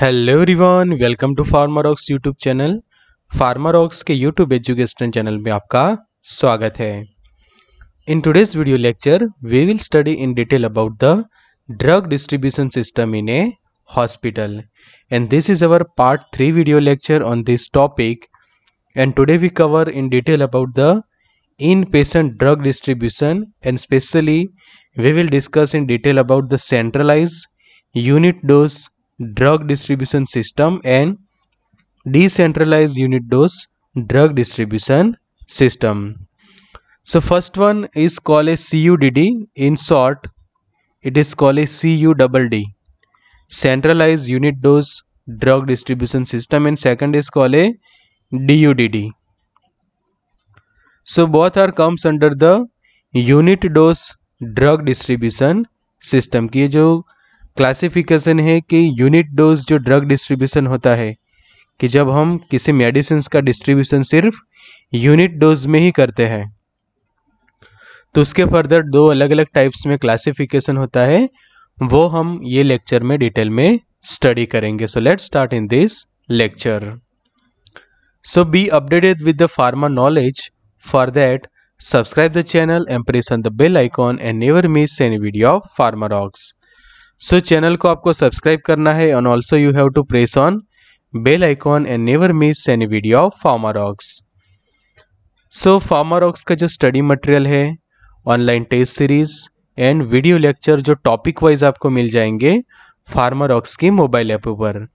Hello everyone welcome to Pharmarocks YouTube channel Pharmarocks के YouTube education channel में आपका स्वागत है in today's video lecture we will study in detail about the drug distribution system in a hospital and this is our part three video lecture on this topic and today we cover in detail about the inpatient drug distribution and specially we will discuss in detail about the centralise unit dose drug distribution system and decentralized unit dose drug distribution system. So first one is called a CUDD. In short, it is called a CUDD, centralized unit dose drug distribution system, and second is called a DUDD. So both are comes under the unit dose drug distribution system ki jo classification है कि unit dose जो drug distribution होता है कि जब हम किसी medicine का डिस्ट्रीब्यूशन सिर्फ यूनिट डोज में ही करते हैं तो उसके फर्दर दो अलग अलग टाइप्स में क्लासिफिकेशन होता है वो हम ये लेक्चर में डिटेल में स्टडी करेंगे so let start in this lecture so be updated with the pharma knowledge for that subscribe the channel and press on the bell icon and miss miss any of Pharmarocks so channel को आपको subscribe करना है and also you have to press on bell icon and never miss any video of Pharmarocks so Pharmarocks का जो study material है online test series and video lecture जो topic wise आपको मिल जाएंगे फार्मारॉक्स के मोबाइल ऐप पर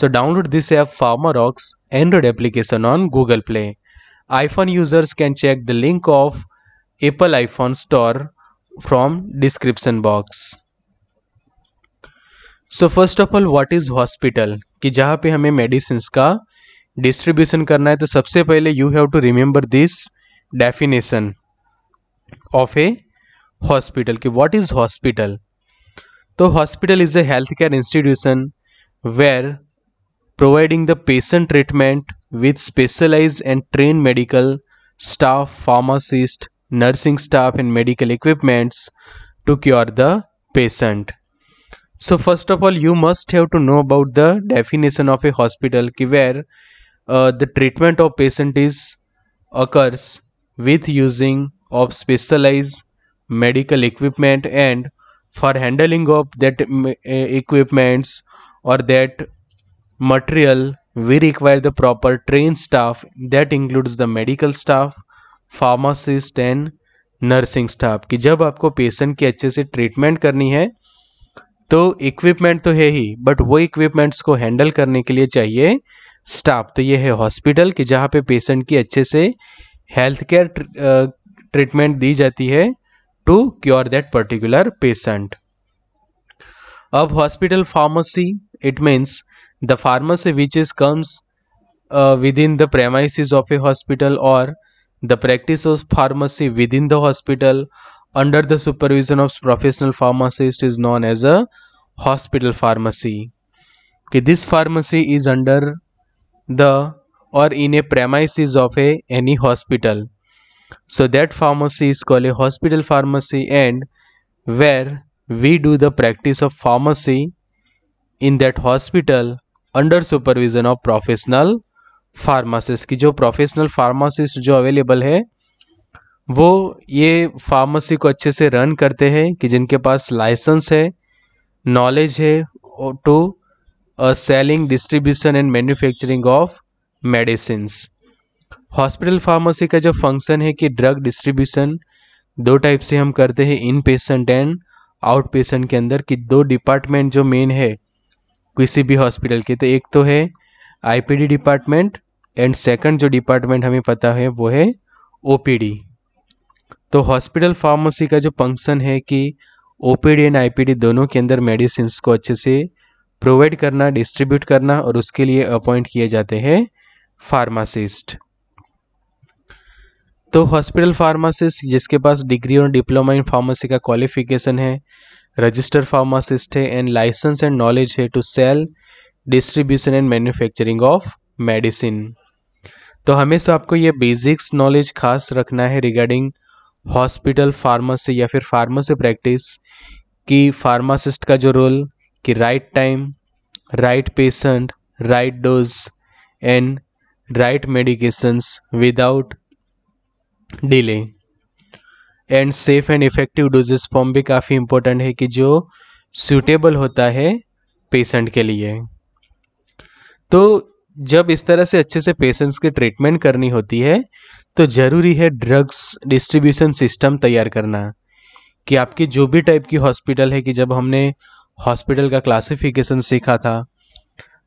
so download this app Pharmarocks Android application on Google Play iPhone users can check the link of Apple iPhone store from description box so first of all what is hospital कि जहाँ पे हमें medicine का distribution करना है तो सबसे पहले you have to remember this definition of a hospital कि व्हाट इज हॉस्पिटल तो hospital is a health care institution where providing the patient treatment with specialise and train medical staff pharmacist nursing staff and medical equipments to cure the patient So first of all, you must have to know about the definition of a hospital ki where uh, the treatment of patient is occurs with using of specialized medical equipment and for handling of that uh, equipments or that material we require the proper trained staff that includes the medical staff pharmacist and nursing staff कि जब आपको patient की अच्छे से treatment करनी है तो equipment तो है ही बट वो इक्विपमेंट्स को हैंडल करने के लिए चाहिए स्टाफ तो ये है हॉस्पिटल कि जहाँ पे पेशेंट की अच्छे से हेल्थ केयर ट्रीटमेंट दी जाती है to cure that particular patient अब hospital pharmacy it means the pharmacy which is comes within the premises of a hospital और the practice of pharmacy within the hospital under the supervision of professional pharmacist is known as a hospital pharmacy. Okay, this pharmacy is under the or in a premises of a any hospital. So that pharmacy is called a hospital pharmacy and where we do the practice of pharmacy in that hospital under supervision of professional pharmacist. की जो professional pharmacist जो available. वो ये pharmacy को अच्छे से run करते हैं कि जिनके पास लाइसेंस है नॉलेज है to selling distribution and manufacturing of medicine hospital pharmacy का जो फंक्शन है कि ड्रग डिस्ट्रीब्यूशन दो टाइप से हम करते हैं inpatient and outpatient के अंदर कि दो डिपार्टमेंट जो मेन है किसी भी हॉस्पिटल के तो एक तो है आईपीडी डिपार्टमेंट एंड सेकंड जो डिपार्टमेंट हमें पता है वो है ओपीडी तो हॉस्पिटल फार्मेसी का जो फंक्शन है कि ओपीडी एंड आईपीडी दोनों के अंदर मेडिसिन को अच्छे से प्रोवाइड करना डिस्ट्रीब्यूट करना और उसके लिए अपॉइंट किए जाते हैं फार्मासिस्ट तो हॉस्पिटल फार्मासिस्ट जिसके पास डिग्री और डिप्लोमा इन फार्मेसी का क्वालिफिकेशन है रजिस्टर फार्मासिस्ट है एंड लाइसेंस एंड नॉलेज है to sell distribution and manufacturing of medicine तो हमेशा आपको ये बेसिक्स नॉलेज खास रखना है रिगार्डिंग हॉस्पिटल फार्मासी या फिर फार्मासी प्रैक्टिस की फार्मासिस्ट का जो रोल कि right time right patient right dose and right medications without delay and safe and effective doses form भी काफ़ी इम्पोर्टेंट है कि जो सूटेबल होता है पेशेंट के लिए तो जब इस तरह से अच्छे से पेशेंट्स की ट्रीटमेंट करनी होती है तो ज़रूरी है ड्रग्स डिस्ट्रीब्यूशन सिस्टम तैयार करना कि आपकी जो भी टाइप की हॉस्पिटल है कि जब हमने हॉस्पिटल का क्लासिफिकेशन सीखा था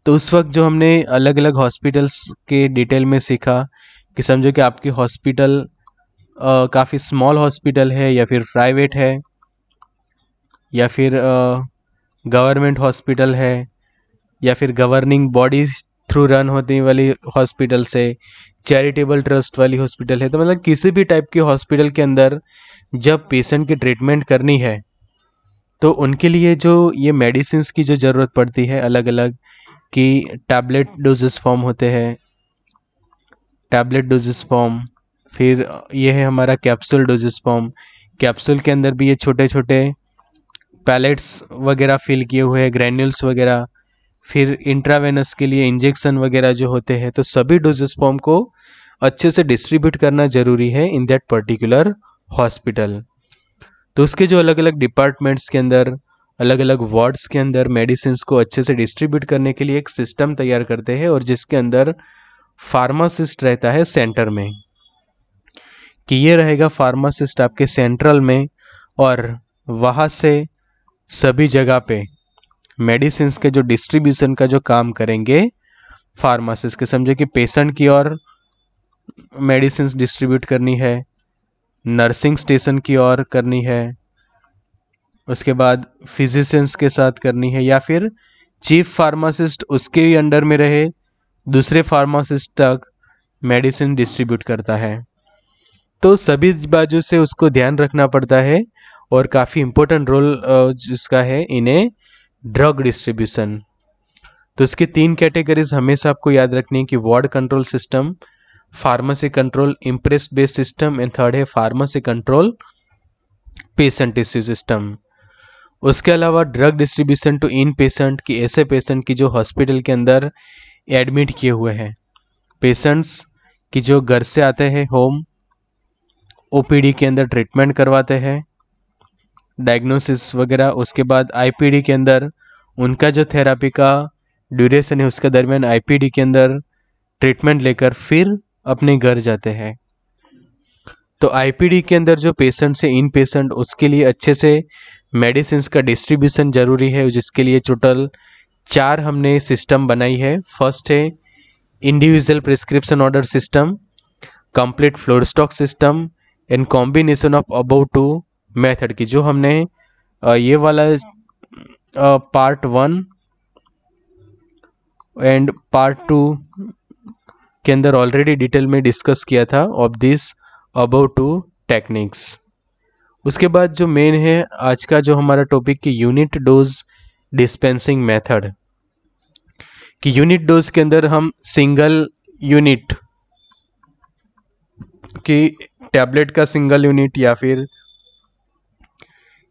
तो उस वक्त जो हमने अलग अलग हॉस्पिटल्स के डिटेल में सीखा कि समझो कि आपकी हॉस्पिटल काफ़ी स्मॉल हॉस्पिटल है या फिर प्राइवेट है या फिर गवर्नमेंट हॉस्पिटल है या फिर गवर्निंग बॉडीज थ्रू रन होती वाली हॉस्पिटल से चैरिटेबल ट्रस्ट वाली हॉस्पिटल है तो मतलब किसी भी टाइप के हॉस्पिटल के अंदर जब पेशेंट की ट्रीटमेंट करनी है तो उनके लिए जो ये मेडिसिन की जो ज़रूरत पड़ती है अलग अलग कि टैबलेट डोजेस फॉर्म होते हैं टैबलेट डोजेस फॉर्म फिर ये है हमारा कैप्सूल डोजेस फॉर्म कैप्सूल के अंदर भी ये छोटे छोटे पैलेट्स वगैरह फिल किए हुए हैं ग्रैन्यूल्स वगैरह फिर इंट्रावेनस के लिए इंजेक्शन वगैरह जो होते हैं तो सभी डोजेस फॉर्म को अच्छे से डिस्ट्रीब्यूट करना ज़रूरी है इन दैट पर्टिकुलर हॉस्पिटल तो उसके जो अलग अलग डिपार्टमेंट्स के अंदर अलग अलग वार्ड्स के अंदर मेडिसिन को अच्छे से डिस्ट्रीब्यूट करने के लिए एक सिस्टम तैयार करते हैं और जिसके अंदर फार्मासिस्ट रहता है सेंटर में कि ये रहेगा फार्मासिस्ट आपके सेंट्रल में और वहाँ से सभी जगह पे मेडिसिन के जो डिस्ट्रीब्यूशन का जो काम करेंगे फार्मासिस्ट के समझे कि पेशेंट की ओर मेडिसिन डिस्ट्रीब्यूट करनी है नर्सिंग स्टेशन की ओर करनी है उसके बाद फिजिशंस के साथ करनी है या फिर चीफ फार्मासिस्ट उसके ही अंडर में रहे दूसरे फार्मासिस्ट तक मेडिसिन डिस्ट्रीब्यूट करता है तो सभी बाजू से उसको ध्यान रखना पड़ता है और काफ़ी इम्पोर्टेंट रोल जिसका है इन्हें ड्रग डिस्ट्रीब्यूशन तो इसकी तीन कैटेगरीज हमेशा आपको याद रखनी है कि ward control system pharmacy control imprest based system and third है pharmacy control patient issue system उसके अलावा drug distribution to inpatient की ऐसे पेशेंट की जो हॉस्पिटल के अंदर एडमिट किए हुए हैं पेशेंट्स की जो घर से आते हैं होम ओपीडी के अंदर ट्रीटमेंट करवाते हैं डायग्नोसिस वगैरह उसके बाद आईपीडी के अंदर उनका जो थेरापी का ड्यूरेशन है उसके दरमियान आईपीडी के अंदर ट्रीटमेंट लेकर फिर अपने घर जाते हैं तो आईपीडी के अंदर जो पेशेंट्स से इन पेशेंट उसके लिए अच्छे से मेडिसिन का डिस्ट्रीब्यूशन ज़रूरी है जिसके लिए टोटल चार हमने सिस्टम बनाई है फर्स्ट है individual prescription order system complete floor stock system and combination of above two method की जो हमने ये वाला part one and part two के अंदर ऑलरेडी डिटेल में डिस्कस किया था of this above two techniques उसके बाद जो मेन है आज का जो हमारा टॉपिक की यूनिट डोज डिस्पेंसिंग मेथड कि यूनिट डोज के अंदर हम सिंगल यूनिट की टैबलेट का सिंगल यूनिट या फिर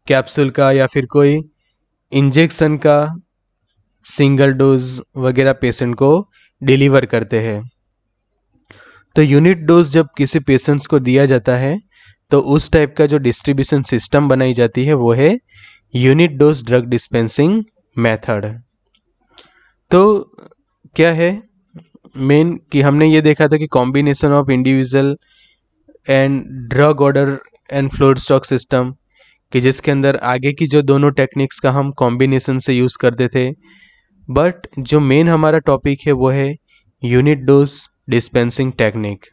कैप्सूल का या फिर कोई इंजेक्शन का सिंगल डोज वगैरह पेशेंट को डिलीवर करते हैं तो यूनिट डोज जब किसी पेशेंट्स को दिया जाता है तो उस टाइप का जो डिस्ट्रीब्यूशन सिस्टम बनाई जाती है वो है unit dose drug dispensing method तो क्या है मेन कि हमने ये देखा था कि combination of individual and drug order and floor stock system कि जिसके अंदर आगे की जो दोनों टेक्निक्स का हम कॉम्बिनेसन से यूज़ करते थे बट जो मेन हमारा टॉपिक है वो है यूनिट डोज डिस्पेंसिंग टेक्निक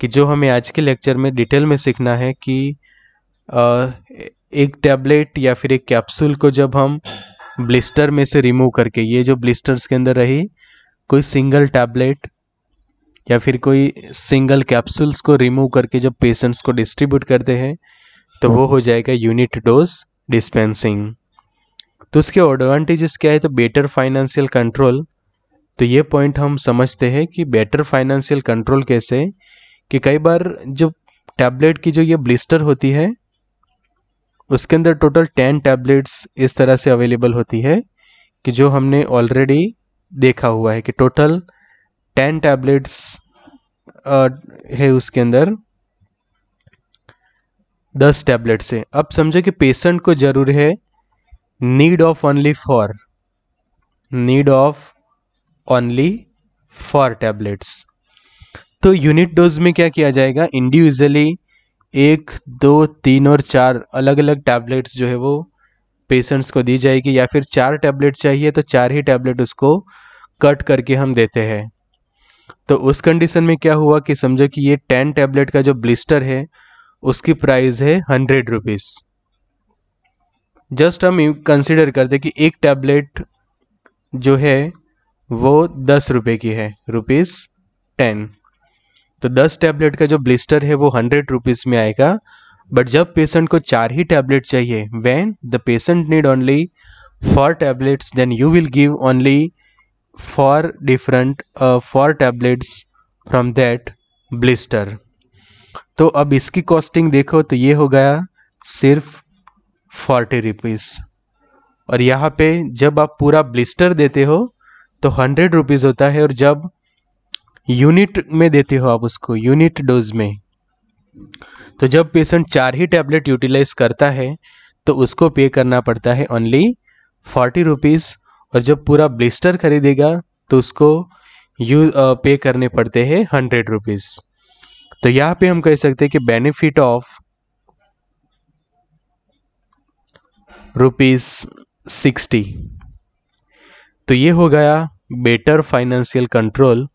कि जो हमें आज के लेक्चर में डिटेल में सीखना है कि एक टैबलेट या फिर एक कैप्सूल को जब हम ब्लिस्टर में से रिमूव करके ये जो ब्लिस्टर्स के अंदर रही कोई सिंगल टैबलेट या फिर कोई सिंगल कैप्सूल्स को रिमूव करके जब पेशेंट्स को डिस्ट्रीब्यूट करते हैं तो वो हाँ। हो जाएगा यूनिट डोज डिस्पेंसिंग तो उसके एडवांटेजेस क्या है तो बेटर फाइनेंशियल कंट्रोल तो ये पॉइंट हम समझते हैं कि बेटर फाइनेंशियल कंट्रोल कैसे कि कई बार जो टैबलेट की जो ये ब्लिस्टर होती है उसके अंदर टोटल टेन टैबलेट्स इस तरह से अवेलेबल होती है कि जो हमने ऑलरेडी देखा हुआ है कि टोटल टेन टैबलेट्स है उसके अंदर दस टैबलेट से अब समझो कि पेशेंट को ज़रूर है need of only four need of only four tablets तो यूनिट डोज में क्या किया जाएगा इंडिविजुअली एक दो तीन और चार अलग अलग टैबलेट्स जो है वो पेशेंट्स को दी जाएगी या फिर चार टैबलेट चाहिए तो चार ही टैबलेट उसको कट करके हम देते हैं तो उस कंडीशन में क्या हुआ कि समझो कि ये टेन टैबलेट का जो ब्लिस्टर है उसकी प्राइस है हंड्रेड रुपीज़ जस्ट हम कंसिडर करते कि एक टैबलेट जो है वो दस रुपये की है रुपीज़ टेन तो दस टैबलेट का जो ब्लिस्टर है वो हंड्रेड रुपीज़ में आएगा बट जब पेशेंट को चार ही टैबलेट चाहिए when the patient need only four tablets then you will give only four different four tablets from that blister तो अब इसकी कॉस्टिंग देखो तो ये हो गया सिर्फ फोर्टी रुपीज़ और यहाँ पे जब आप पूरा ब्लिस्टर देते हो तो हंड्रेड रुपीज़ होता है और जब यूनिट में देते हो आप उसको यूनिट डोज में तो जब पेशेंट चार ही टैबलेट यूटिलाइज करता है तो उसको पे करना पड़ता है ओनली फोर्टी रुपीज़ और जब पूरा ब्लिस्टर खरीदेगा तो उसको यू पे uh, करने पड़ते हैं हंड्रेड रुपीज़ तो यहाँ पे हम कह सकते हैं कि बेनिफिट ऑफ रुपीज सिक्सटी तो ये हो गया better financial control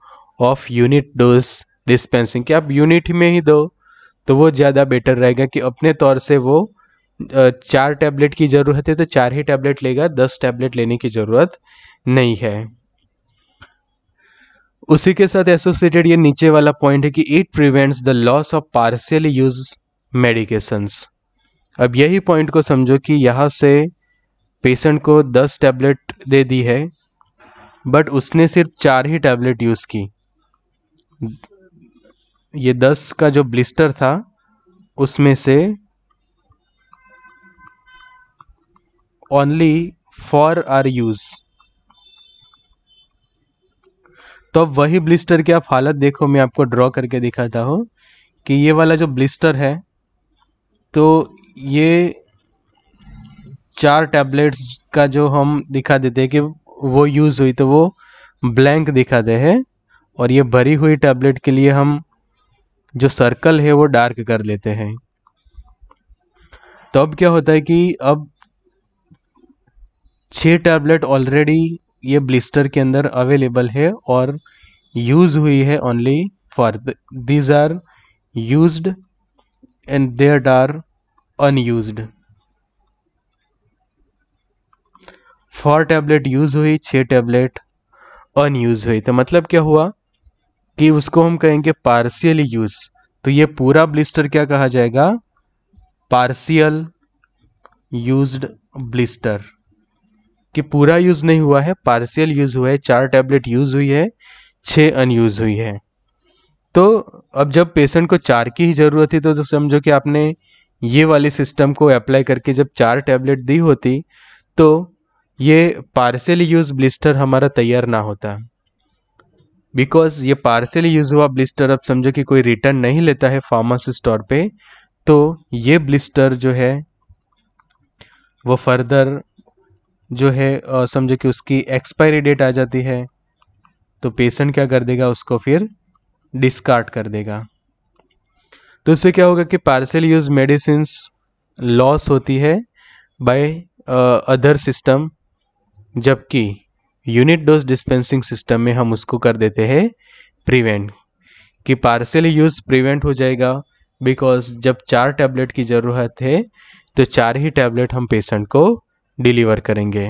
of unit dose dispensing कि आप यूनिट में ही दो तो वो ज़्यादा बेटर रहेगा कि अपने तौर से वो चार टैबलेट की ज़रूरत है तो चार ही टैबलेट लेगा दस टैबलेट लेने की ज़रूरत नहीं है उसी के साथ एसोसिएटेड ये नीचे वाला पॉइंट है कि it prevents the loss of partial use medications अब यही पॉइंट को समझो कि यहाँ से पेशेंट को दस टैबलेट दे दी है बट उसने सिर्फ चार ही टैबलेट यूज़ की ये दस का जो ब्लिस्टर था उसमें से ओनली फॉर आर यूज़ तो अब वही ब्लिस्टर की आप हालत देखो मैं आपको ड्रॉ करके दिखाता हूँ कि ये वाला जो ब्लिस्टर है तो ये चार टैबलेट्स का जो हम दिखा देते हैं कि वो यूज़ हुई तो वो ब्लैंक दिखाते हैं और ये भरी हुई टैबलेट के लिए हम जो सर्कल है वो डार्क कर लेते हैं तो अब क्या होता है कि अब छः टैबलेट ऑलरेडी ये ब्लिस्टर के अंदर अवेलेबल है और यूज हुई है only four these are used and there are unused four tablet use हुई छः टैबलेट अनयूज हुई तो मतलब क्या हुआ कि उसको हम कहेंगे पार्सियली यूज तो ये पूरा ब्लिस्टर क्या कहा जाएगा पार्सियल यूज्ड ब्लिस्टर कि पूरा यूज़ नहीं हुआ है पार्शियल यूज़ हुआ है चार टैबलेट यूज़ हुई है छः अनयूज़ हुई है तो अब जब पेशेंट को चार की ही ज़रूरत थी तो, तो समझो कि आपने ये वाले सिस्टम को अप्लाई करके जब चार टैबलेट दी होती तो ये पार्सल यूज़ ब्लिस्टर हमारा तैयार ना होता बिकॉज ये पार्सल यूज़ हुआ ब्लिस्टर अब समझो कि कोई रिटर्न नहीं लेता है फार्मास स्टोर पे तो ये ब्लिस्टर जो है वो फर्दर जो है समझो कि उसकी एक्सपायरी डेट आ जाती है तो पेशेंट क्या कर देगा उसको फिर डिस्कार्ड कर देगा तो इससे क्या होगा कि पार्सल यूज मेडिसिन लॉस होती है बाय अदर सिस्टम जबकि यूनिट डोज डिस्पेंसिंग सिस्टम में हम उसको कर देते हैं प्रिवेंट कि पार्सल यूज़ प्रिवेंट हो जाएगा बिकॉज जब चार टैबलेट की ज़रूरत है तो चार ही टैबलेट हम पेशेंट को डिलीवर करेंगे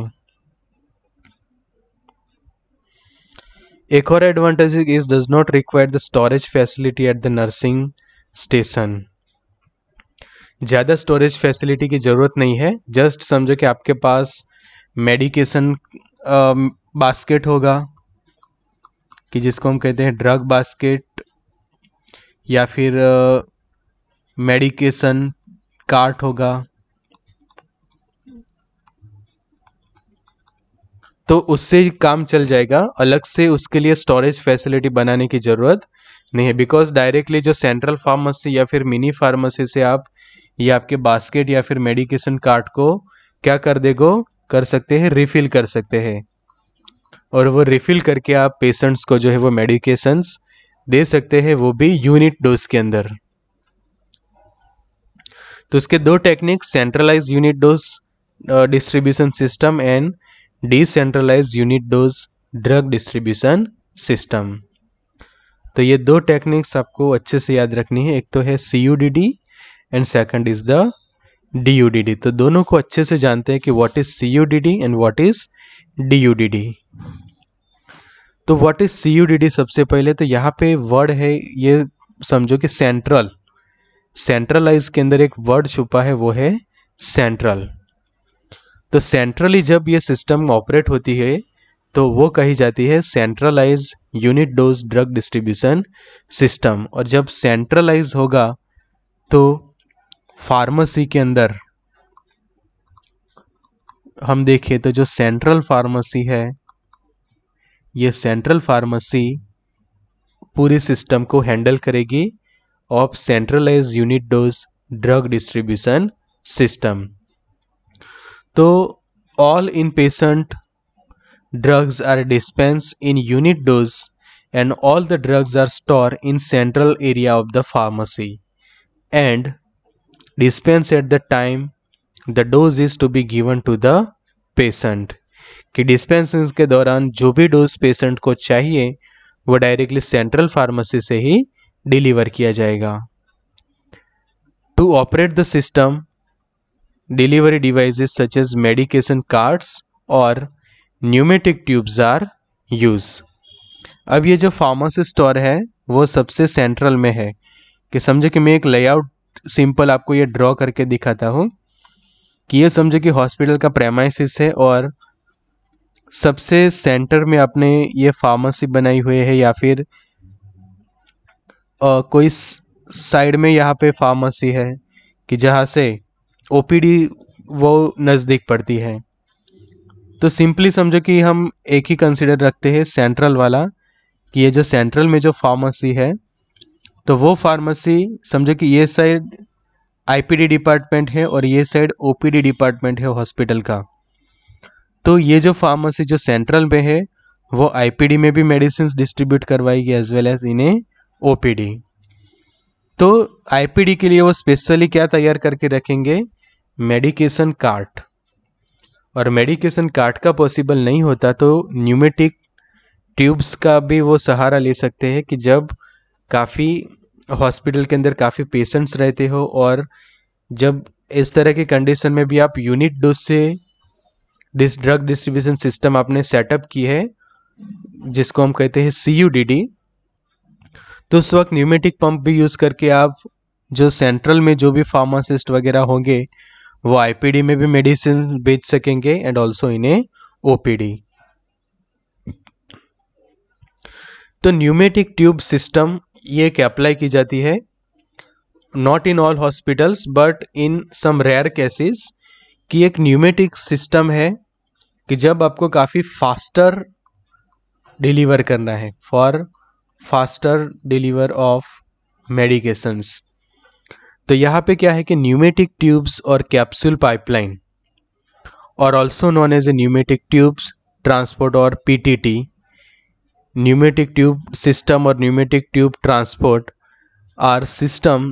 एक और advantage is does not require the storage facility at the nursing station ज़्यादा स्टोरेज फैसिलिटी की ज़रूरत नहीं है जस्ट समझो कि आपके पास मेडिकेशन बास्केट होगा कि जिसको हम कहते हैं ड्रग बास्केट या फिर मेडिकेशन कार्ट होगा तो उससे काम चल जाएगा अलग से उसके लिए स्टोरेज फैसिलिटी बनाने की ज़रूरत नहीं है बिकॉज डायरेक्टली जो सेंट्रल फार्मेसी या फिर मिनी फार्मेसी से आप या आपके बास्केट या फिर मेडिकेशन कार्ड को क्या कर देगो कर सकते हैं रिफ़िल कर सकते हैं और वो रिफ़िल करके आप पेशेंट्स को जो है वो मेडिकेशंस दे सकते हैं वो भी यूनिट डोज के अंदर तो उसके दो technique centralise unit dose distribution system and decentralise unit dose drug distribution system तो ये दो टेक्निक्स आपको अच्छे से याद रखनी है एक तो है C U D D and second is the D U D D तो दोनों को अच्छे से जानते हैं कि what is C U D D and what is D U D D तो what is C U D D सबसे पहले तो यहाँ पे वर्ड है ये समझो कि सेंट्रल सेंट्रलाइज के अंदर एक वर्ड छुपा है वो है सेंट्रल तो सेंट्रली जब ये सिस्टम ऑपरेट होती है तो वो कही जाती है centralise unit dose drug distribution system और जब सेंट्रलाइज होगा तो फार्मेसी के अंदर हम देखें तो जो सेंट्रल फार्मेसी है ये सेंट्रल फार्मेसी पूरी सिस्टम को हैंडल करेगी of centralise unit dose drug distribution system तो all inpatient drugs are dispense in unit dose and all the drugs are store in central area of the pharmacy and dispense at the time the dose is to be given to the patient कि dispense के दौरान जो भी dose patient को चाहिए वो directly central pharmacy से ही deliver किया जाएगा to operate the system delivery devices such as medication carts और न्यूमेटिक ट्यूब्स आर यूज़ अब ये जो फार्मासी स्टोर है वो सबसे सेंट्रल में है कि समझो कि मैं एक लेआउट सिंपल आपको ये ड्रॉ करके दिखाता हूँ कि ये समझो कि हॉस्पिटल का प्रेमाइसिस है और सबसे सेंटर में आपने ये फार्मेसी बनाई हुई है या फिर आ, कोई साइड में यहाँ पे फार्मेसी है कि जहाँ से ओ वो नज़दीक पड़ती है तो सिंपली समझो कि हम एक ही कंसिडर रखते हैं सेंट्रल वाला कि ये जो सेंट्रल में जो फार्मेसी है तो वो फार्मेसी समझो कि ये साइड आईपीडी डिपार्टमेंट है और ये साइड ओपीडी डिपार्टमेंट है हॉस्पिटल का तो ये जो फार्मेसी जो सेंट्रल में है वो आईपीडी में भी मेडिसिन डिस्ट्रीब्यूट करवाएगी एज वेल एज इन्हें ओपीडी तो आईपीडी के लिए वो स्पेशली क्या तैयार करके रखेंगे मेडिकेशन कार्ट और मेडिकेशन कार्ट का पॉसिबल नहीं होता तो न्यूमेटिक ट्यूब्स का भी वो सहारा ले सकते हैं कि जब काफ़ी हॉस्पिटल के अंदर काफ़ी पेशेंट्स रहते हो और जब इस तरह के कंडीशन में भी आप यूनिट डोज से डिस ड्रग डिस्ट्रीब्यूशन सिस्टम आपने सेटअप की है जिसको हम कहते हैं सी तो उस वक्त न्यूमेटिक पंप भी यूज़ करके आप जो सेंट्रल में जो भी फार्मासिस्ट वगैरह होंगे वो आईपीडी में भी मेडिसिन बेच सकेंगे and also in a OPD तो न्यूमेटिक ट्यूब सिस्टम ये एक अप्लाई की जाती है not in all hospitals but in some rare cases कि एक न्यूमेटिक सिस्टम है कि जब आपको काफ़ी फास्टर डिलीवर करना है for faster deliver of medications तो यहाँ पे क्या है कि न्यूमेटिक ट्यूब्स और कैप्सूल पाइपलाइन और also non as a pneumatic tubes transport और पीटीटी न्यूमेटिक ट्यूब सिस्टम और pneumatic tube transport are system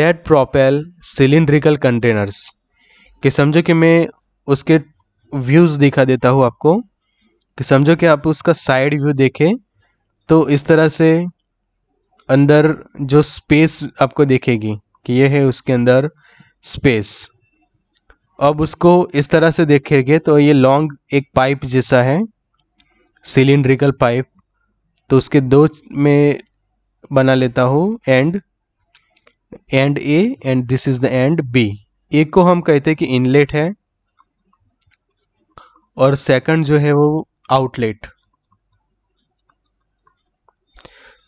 that propel cylindrical containers कि समझो कि मैं उसके व्यूज़ दिखा देता हूँ आपको कि समझो कि आप उसका साइड व्यू देखें तो इस तरह से अंदर जो स्पेस आपको देखेगी ये है उसके अंदर स्पेस अब उसको इस तरह से देखेंगे तो ये लॉन्ग एक पाइप जैसा है सिलिंड्रिकल पाइप तो उसके दो में बना लेता हूँ and and a and this is the and B एक को हम कहते हैं कि इनलेट है और सेकंड जो है वो आउटलेट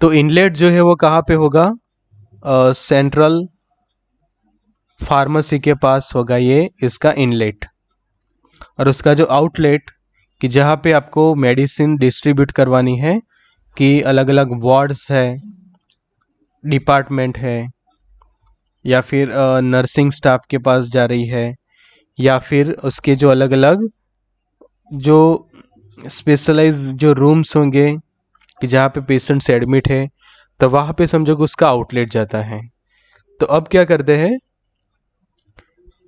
तो इनलेट जो है वो कहाँ पे होगा सेंट्रल फार्मेसी के पास होगा ये इसका इनलेट और उसका जो आउटलेट कि जहाँ पे आपको मेडिसिन डिस्ट्रीब्यूट करवानी है कि अलग अलग वार्ड्स है डिपार्टमेंट है या फिर नर्सिंग स्टाफ के पास जा रही है या फिर उसके जो अलग अलग जो स्पेशलाइज जो रूम्स होंगे कि जहाँ पे पेशेंट्स एडमिट है तो वहाँ पे समझो कि उसका आउटलेट जाता है तो अब क्या करते हैं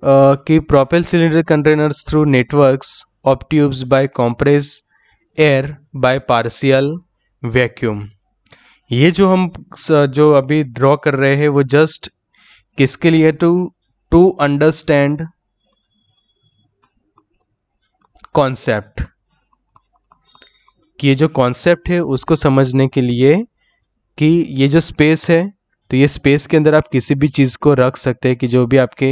कि propel cylinder containers through networks of tubes by compress air by partial vacuum ये जो हम जो अभी ड्रॉ कर रहे हैं वो जस्ट किसके लिए टू टू अंडरस्टैंड कॉन्सेप्ट कि ये जो कॉन्सेप्ट है उसको समझने के लिए कि ये जो स्पेस है तो ये स्पेस के अंदर आप किसी भी चीज़ को रख सकते हैं कि जो भी आपके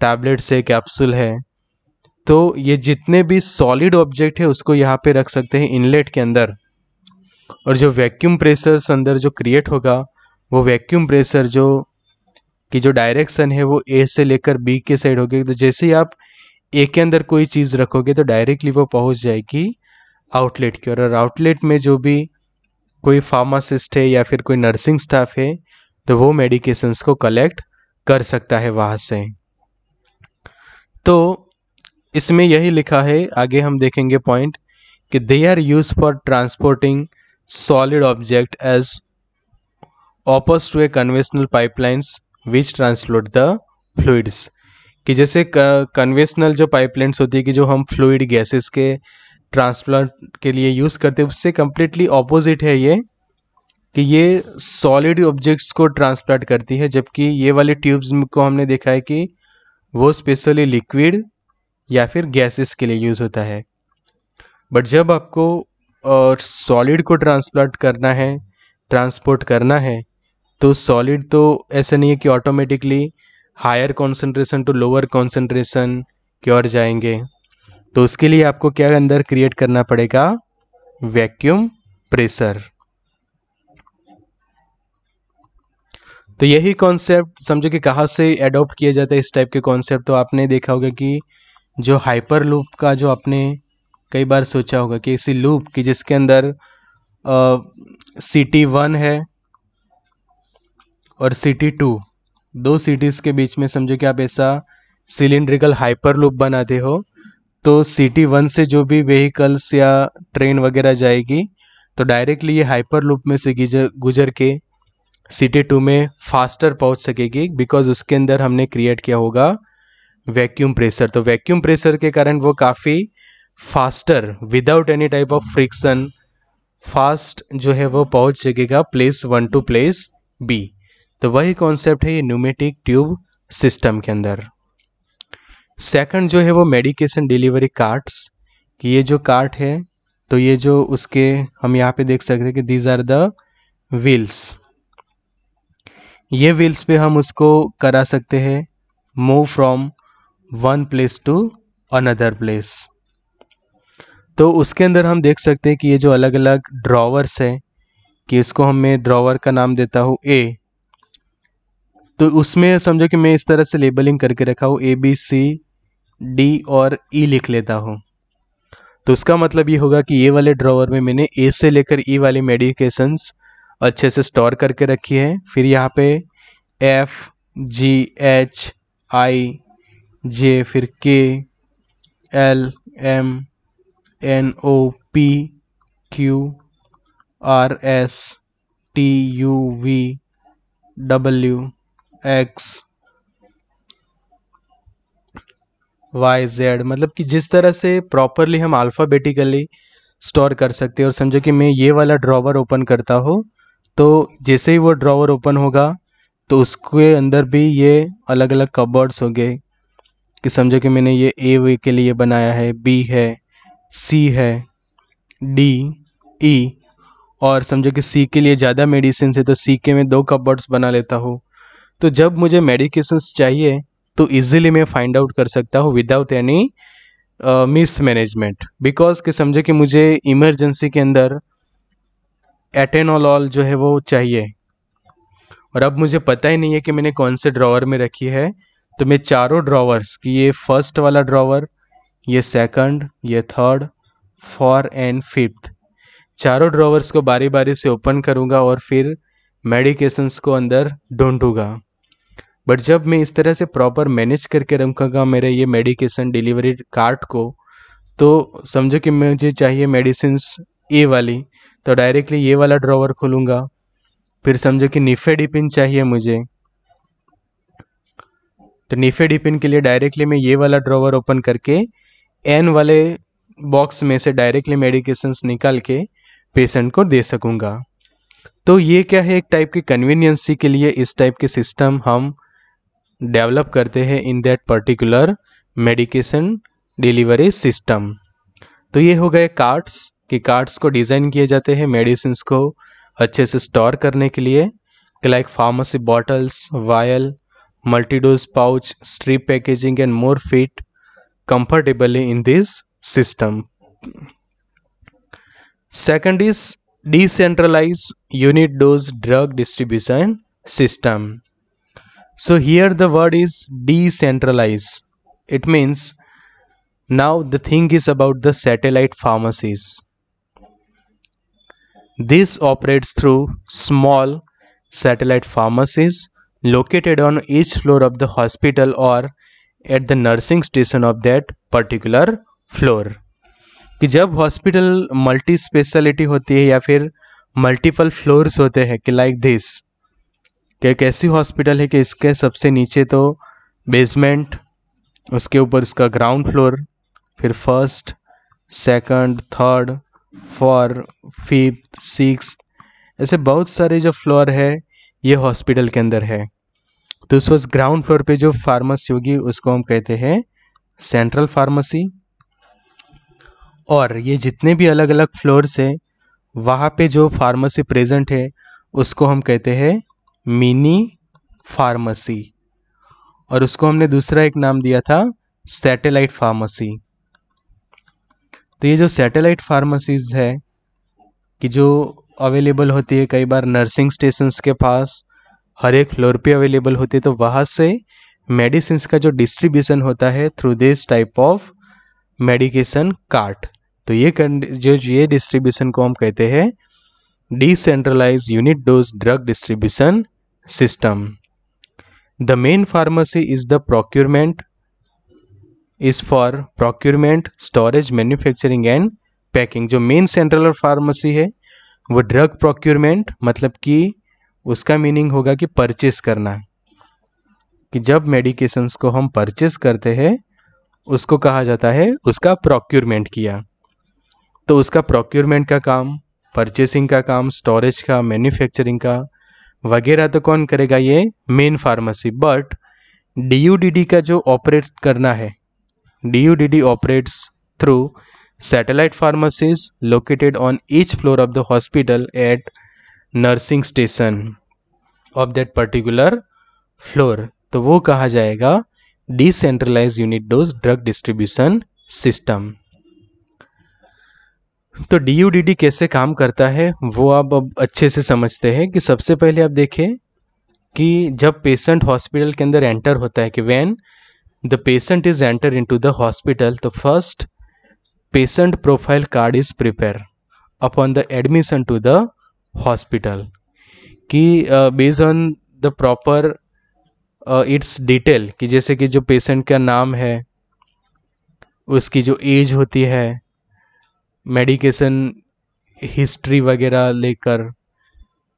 टैबलेट्स है कैप्सूल है तो ये जितने भी सॉलिड ऑब्जेक्ट है उसको यहाँ पे रख सकते हैं इनलेट के अंदर और जो वैक्यूम प्रेशर्स अंदर जो क्रिएट होगा वो वैक्यूम प्रेशर जो की जो डायरेक्शन है वो ए से लेकर बी के साइड होगी तो जैसे ही आप ए के अंदर कोई चीज़ रखोगे तो डायरेक्टली वो पहुंच जाएगी आउटलेट की और आउटलेट में जो भी कोई फार्मासिस्ट है या फिर कोई नर्सिंग स्टाफ है तो वो मेडिकेशंस को कलेक्ट कर सकता है वहाँ से तो इसमें यही लिखा है आगे हम देखेंगे पॉइंट कि they are use for transporting solid object as oppose to a conventional pipelines which translate the fluids कि जैसे कन्वेंशनल जो पाइपलाइंस होती है कि जो हम फ्लूड गैसेस के ट्रांसप्लांट के लिए यूज़ करते हैं उससे कम्प्लीटली ऑपोजिट है ये कि ये सॉलिड ऑब्जेक्ट्स को ट्रांसप्लांट करती है जबकि ये वाले ट्यूब्स को हमने देखा है कि वो स्पेशली लिक्विड या फिर गैसेस के लिए यूज़ होता है बट जब आपको और सॉलिड को ट्रांसप्लांट करना है ट्रांसपोर्ट करना है तो सॉलिड तो ऐसा नहीं है कि automatically higher concentration to lower concentration की ओर जाएंगे तो उसके लिए आपको क्या अंदर क्रिएट करना पड़ेगा वैक्यूम प्रेशर तो यही कॉन्सेप्ट समझो कि कहाँ से एडोप्ट किया जाता है इस टाइप के कॉन्सेप्ट तो आपने देखा होगा कि जो हाइपर लूप का जो आपने कई बार सोचा होगा कि इसी लूप की जिसके अंदर सिटी वन है और सिटी टू दो सिटीज़ के बीच में समझो कि आप ऐसा सिलेंड्रिकल हाइपर लूप बनाते हो तो सिटी वन से जो भी व्हीकल्स या ट्रेन वगैरह जाएगी तो डायरेक्टली ये हाइपर लूप में से गुजर के सिटी टू में फास्टर पहुंच सकेगी बिकॉज उसके अंदर हमने क्रिएट किया होगा वैक्यूम प्रेशर तो वैक्यूम प्रेशर के कारण वो काफ़ी faster without any type of friction fast जो है वो पहुंच सकेगा place one to place B तो वही कॉन्सेप्ट है ये न्यूमेटिक ट्यूब सिस्टम के अंदर सेकंड जो है वो मेडिकेशन डिलीवरी कार्ट्स कि ये जो कार्ट है तो ये जो उसके हम यहाँ पे देख सकते हैं कि दीज आर द व्हील्स ये व्हील्स पे हम उसको करा सकते हैं move from one place to another place तो उसके अंदर हम देख सकते हैं कि ये जो अलग अलग ड्रॉवर्स हैं कि इसको हम मैं ड्रॉवर का नाम देता हूँ ए तो उसमें समझो कि मैं इस तरह से लेबलिंग करके रखा हूँ ए बी सी डी और ई e लिख लेता हूँ तो उसका मतलब ये होगा कि ये वाले ड्रॉवर में मैंने ए से लेकर ई e वाली मेडिकेशंस अच्छे से स्टोर करके रखी है फिर यहाँ पे F G H I J फिर K L M N O P Q R S T U V W X Y Z मतलब कि जिस तरह से प्रॉपरली हम अल्फ़ाबेटिकली स्टोर कर सकते हैं और समझो कि मैं ये वाला ड्रॉवर ओपन करता हूँ तो जैसे ही वो ड्रॉवर ओपन होगा तो उसके अंदर भी ये अलग अलग कबर्ड्स होंगे कि समझो कि मैंने ये ए वे के लिए बनाया है बी है सी है डी ई e और समझो कि सी के लिए ज़्यादा मेडिसिन है तो सी के में दो कबर्ड्स बना लेता हूँ तो जब मुझे मेडिकेशंस चाहिए तो इजीली मैं फाइंड आउट कर सकता हूँ without any mismanagement because कि समझो कि मुझे इमरजेंसी के अंदर एटेनोलॉल जो है वो चाहिए और अब मुझे पता ही नहीं है कि मैंने कौन से ड्रॉवर में रखी है तो मैं चारों ड्रॉवर्स की ये फर्स्ट वाला ड्रॉवर ये सेकंड ये थर्ड फोर एंड फिफ्थ चारों ड्रॉवर्स को बारी बारी से ओपन करूँगा और फिर मेडिकेशंस को अंदर ढूंढूंगा बट जब मैं इस तरह से प्रॉपर मैनेज करके रखूँगा मेरे ये मेडिकेशन डिलीवरी कार्ट को तो समझो कि मुझे चाहिए मेडिसिन ए वाली तो डायरेक्टली ये वाला ड्रॉवर खोलूँगा फिर समझो कि निफे डिपिन चाहिए मुझे तो निफे डिपिन के लिए डायरेक्टली मैं ये वाला ड्रॉवर ओपन करके एन वाले बॉक्स में से डायरेक्टली मेडिकेशंस निकाल के पेशेंट को दे सकूँगा तो ये क्या है एक टाइप की कन्वीनियंसी के लिए इस टाइप के सिस्टम हम डेवलप करते हैं in that particular medication delivery system तो ये हो गए कार्ड्स कि कार्ड्स को डिज़ाइन किए जाते हैं मेडिसिन को अच्छे से स्टोर करने के लिए like pharmacy bottles vial multidose pouch strip packaging and more fit comfortably in this system second is decentralize unit dose drug distribution system so here the word is decentralize it means now the thing is about the satellite pharmacies This operates through small satellite pharmacies located on each floor of the hospital or at the nursing station of that particular floor. कि जब hospital multi speciality होती है या फिर multiple floors होते हैं कि like this कि एक ऐसी हॉस्पिटल है कि इसके सबसे नीचे तो बेसमेंट उसके ऊपर उसका ग्राउंड फ्लोर फिर first second third four fifth six ऐसे बहुत सारे जो फ्लोर है ये हॉस्पिटल के अंदर है तो उस वक्त ग्राउंड फ्लोर पे जो फार्मेसी होगी उसको हम कहते हैं सेंट्रल फार्मेसी और ये जितने भी अलग अलग फ्लोर्स है वहाँ पे जो फार्मेसी प्रेजेंट है उसको हम कहते हैं मिनी फार्मेसी और उसको हमने दूसरा एक नाम दिया था सैटेलाइट फार्मेसी तो ये जो सैटेलाइट फार्मेसीज़ है कि जो अवेलेबल होती है कई बार नर्सिंग स्टेशंस के पास हर एक फ्लोर पे अवेलेबल होती है तो वहाँ से मेडिसिन का जो डिस्ट्रीब्यूशन होता है through this type of medication cart तो ये जो ये डिस्ट्रीब्यूशन को हम कहते हैं decentralize unit dose drug distribution system the main pharmacy is the procurement is for procurement storage manufacturing and packing जो मेन सेंट्रल और फार्मेसी है वो ड्रग प्रोक्यूरमेंट मतलब कि उसका मीनिंग होगा कि परचेस करना कि जब मेडिकेशंस को हम परचेस करते हैं उसको कहा जाता है उसका प्रोक्यूरमेंट किया तो उसका प्रोक्यूरमेंट का काम परचेसिंग का काम स्टोरेज का मैन्युफैक्चरिंग का वगैरह तो कौन करेगा ये मेन फार्मेसी बट डी का जो ऑपरेट करना है DUDD operates through satellite pharmacies located on each floor of the hospital at nursing station of that particular floor. तो वो कहा जाएगा decentralize unit dose drug distribution system तो डी कैसे काम करता है वो आप अब अच्छे से समझते हैं कि सबसे पहले आप देखें कि जब पेशेंट हॉस्पिटल के अंदर एंटर होता है कि when the patient is entered into the hospital, the first patient profile card is prepared upon the admission to the hospital. कि based on the proper its detail कि जैसे कि जो पेशेंट का नाम है उसकी जो एज होती है मेडिकेशन हिस्ट्री वगैरह लेकर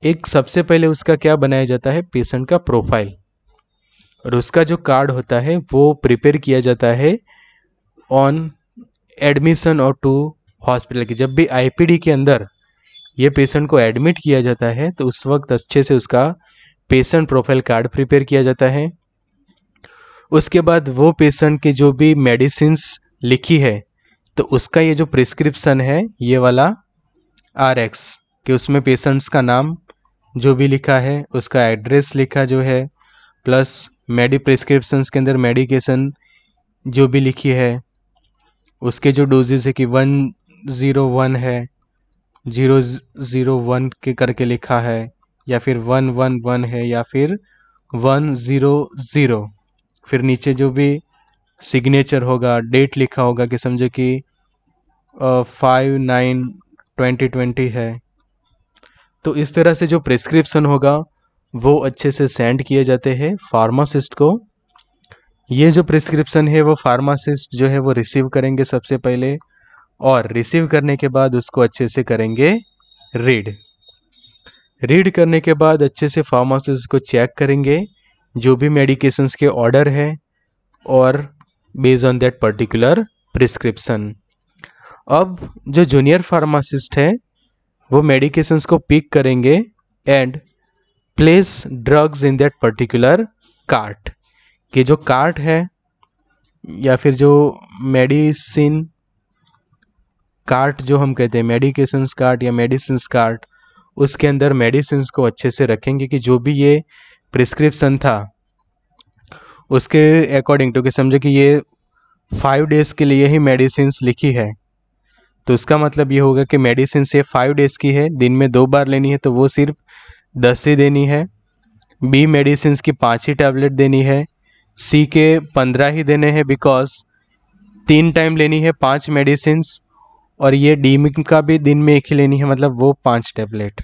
एक सबसे पहले उसका क्या बनाया जाता है पेशेंट का प्रोफाइल और उसका जो कार्ड होता है वो प्रिपेयर किया जाता है ऑन एडमिशन और टू हॉस्पिटल की जब भी आईपीडी के अंदर ये पेशेंट को एडमिट किया जाता है तो उस वक्त अच्छे से उसका पेशेंट प्रोफाइल कार्ड प्रिपेयर किया जाता है उसके बाद वो पेशेंट की जो भी मेडिसिन लिखी है तो उसका ये जो प्रिस्क्रिप्सन है ये वाला आर एक्स कि उसमें पेशेंट्स का नाम जो भी लिखा है उसका एड्रेस लिखा जो है प्लस मेडी प्रिस्क्रिप्शंस के अंदर मेडिकेशन जो भी लिखी है उसके जो डोजेज है कि वन ज़ीरो वन है जीरो ज़ीरो वन के करके लिखा है या फिर वन वन वन है या फिर वन ज़ीरो ज़ीरो फिर नीचे जो भी सिग्नेचर होगा डेट लिखा होगा कि समझो कि फाइव नाइन ट्वेंटी ट्वेंटी है तो इस तरह से जो प्रिस्क्रिप्शन होगा वो अच्छे से सेंड किए जाते हैं फार्मासिस्ट को ये जो प्रिस्क्रिप्शन है वो फार्मासिस्ट जो है वो रिसीव करेंगे सबसे पहले और रिसीव करने के बाद उसको अच्छे से करेंगे रीड रीड करने के बाद अच्छे से फार्मासिस्ट को चेक करेंगे जो भी मेडिकेशंस के ऑर्डर है और base on that particular prescription अब जो जूनियर फार्मासिस्ट है वो मेडिकेशंस को पिक करेंगे and place drugs in that particular cart कि जो कार्ट है या फिर जो मेडिसिन कार्ट जो हम कहते हैं मेडिकेशन कार्ट या मेडिसिन कार्ट उसके अंदर मेडिसिन को अच्छे से रखेंगे कि जो भी ये प्रिस्क्रिप्सन था उसके अकॉर्डिंग टू कि समझो कि ये फाइव डेज़ के लिए ही मेडिसिन लिखी है तो उसका मतलब ये होगा कि मेडिसिन ये फाइव डेज़ की है दिन में दो बार लेनी है तो वो सिर्फ दस ही देनी है बी मेडिसिन की पाँच ही टैबलेट देनी है सी के पंद्रह ही देने हैं बिकॉज तीन टाइम लेनी है पाँच मेडिसिन और ये डी का भी दिन में एक ही लेनी है मतलब वो पाँच टैबलेट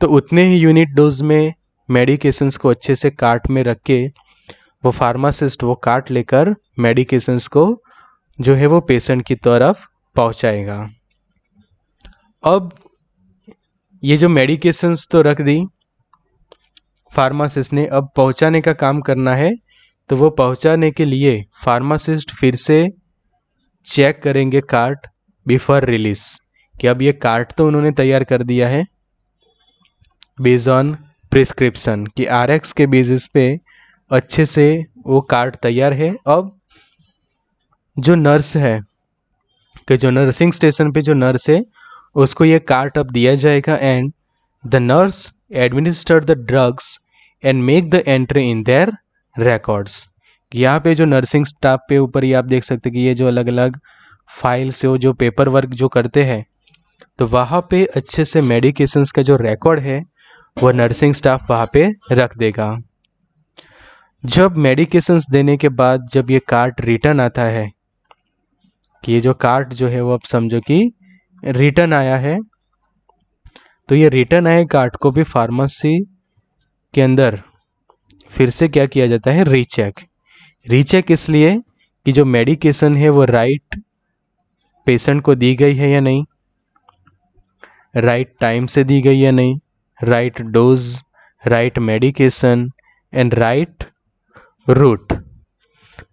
तो उतने ही यूनिट डोज में मेडिकेशंस को अच्छे से कार्ट में रख के वो फार्मासिस्ट वो कार्ट लेकर मेडिकेशंस को जो है वो पेशेंट की तरफ पहुंचाएगा अब ये जो मेडिकेशंस तो रख दी फार्मासिस्ट ने अब पहुंचाने का काम करना है तो वो पहुंचाने के लिए फार्मासिस्ट फिर से चेक करेंगे कार्ट बिफोर रिलीज कि अब ये कार्ट तो उन्होंने तैयार कर दिया है बेज ऑन प्रिस्क्रिप्सन कि आर के बेसिस पे अच्छे से वो कार्ड तैयार है अब जो नर्स है कि जो नर्सिंग स्टेशन पे जो नर्स है उसको ये कार्ट अब दिया जाएगा and the nurse administer the drugs and make the entry in their records यहाँ पे जो नर्सिंग स्टाफ पे ऊपर ही आप देख सकते कि ये जो अलग अलग फाइल से वो जो पेपर वर्क जो करते हैं तो वहाँ पे अच्छे से मेडिकेशंस का जो रिकॉर्ड है वो नर्सिंग स्टाफ वहाँ पे रख देगा जब मेडिकेशंस देने के बाद जब ये कार्ट रिटर्न आता है कि ये जो कार्ट जो है वो आप समझो कि रिटर्न आया है तो ये रिटर्न आए कार्ड को भी फार्मेसी के अंदर फिर से क्या किया जाता है रीचेक रीचेक इसलिए कि जो मेडिकेशन है वो राइट पेशेंट को दी गई है या नहीं राइट टाइम से दी गई या नहीं right dose right medication and right route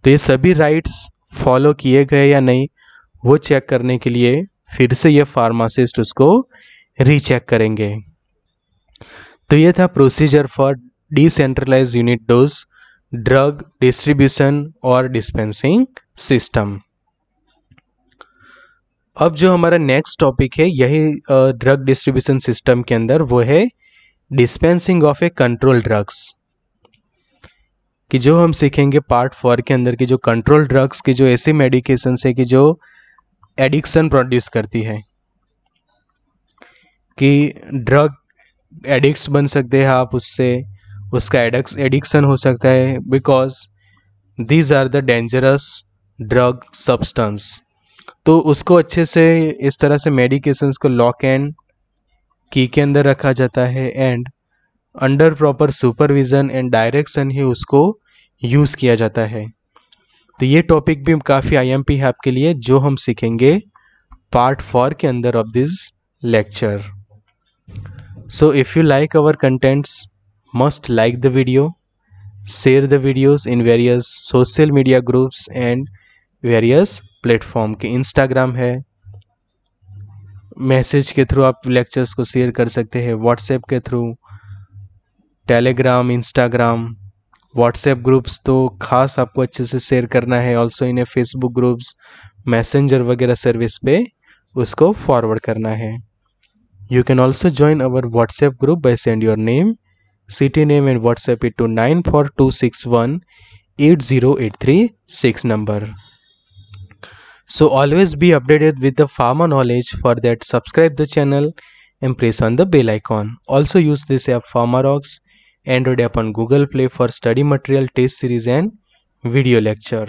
तो ये सभी राइट्स फॉलो किए गए या नहीं वो चेक करने के लिए फिर से ये फार्मासिस्ट उसको रीचेक करेंगे तो ये था procedure for decentralize unit dose drug distribution और डिस्पेंसिंग सिस्टम अब जो हमारा नेक्स्ट टॉपिक है यही ड्रग डिस्ट्रीब्यूशन सिस्टम के अंदर वो है dispensing of a control drugs कि जो हम सीखेंगे पार्ट फोर के अंदर की जो कंट्रोल ड्रग्स की जो ऐसी मेडिकेशन है कि जो एडिक्शन प्रोड्यूस करती है कि ड्रग एडिक्ट बन सकते हैं आप उससे उसका एडिक्शन हो सकता है because these are the dangerous drug substance तो उसको अच्छे से इस तरह से मेडिकेशंस को लॉक एंड की के अंदर रखा जाता है and under proper supervision and direction ही उसको यूज़ किया जाता है तो ये टॉपिक भी काफ़ी आई एम पी है आपके लिए जो हम सीखेंगे पार्ट फोर के अंदर of this lecture so if you like our contents must like the video share the videos in various social media groups and various platform के इंस्टाग्राम है मैसेज के थ्रू आप लेक्चर्स को शेयर कर सकते हैं व्हाट्सएप के through Telegram Instagram WhatsApp groups तो खास आपको अच्छे से शेयर करना है ऑल्सो इन्हें फेसबुक ग्रुप्स मैसेंजर वगैरह सर्विस पे उसको फॉरवर्ड करना है you can also join our WhatsApp group by send your name city name and WhatsApp it to nine four two six one eight zero eight three six number always be updated with the pharma knowledge for that subscribe the channel and press on the bell icon also use this app Pharma Rocks Android app on Google Play for study material, test series and video lecture.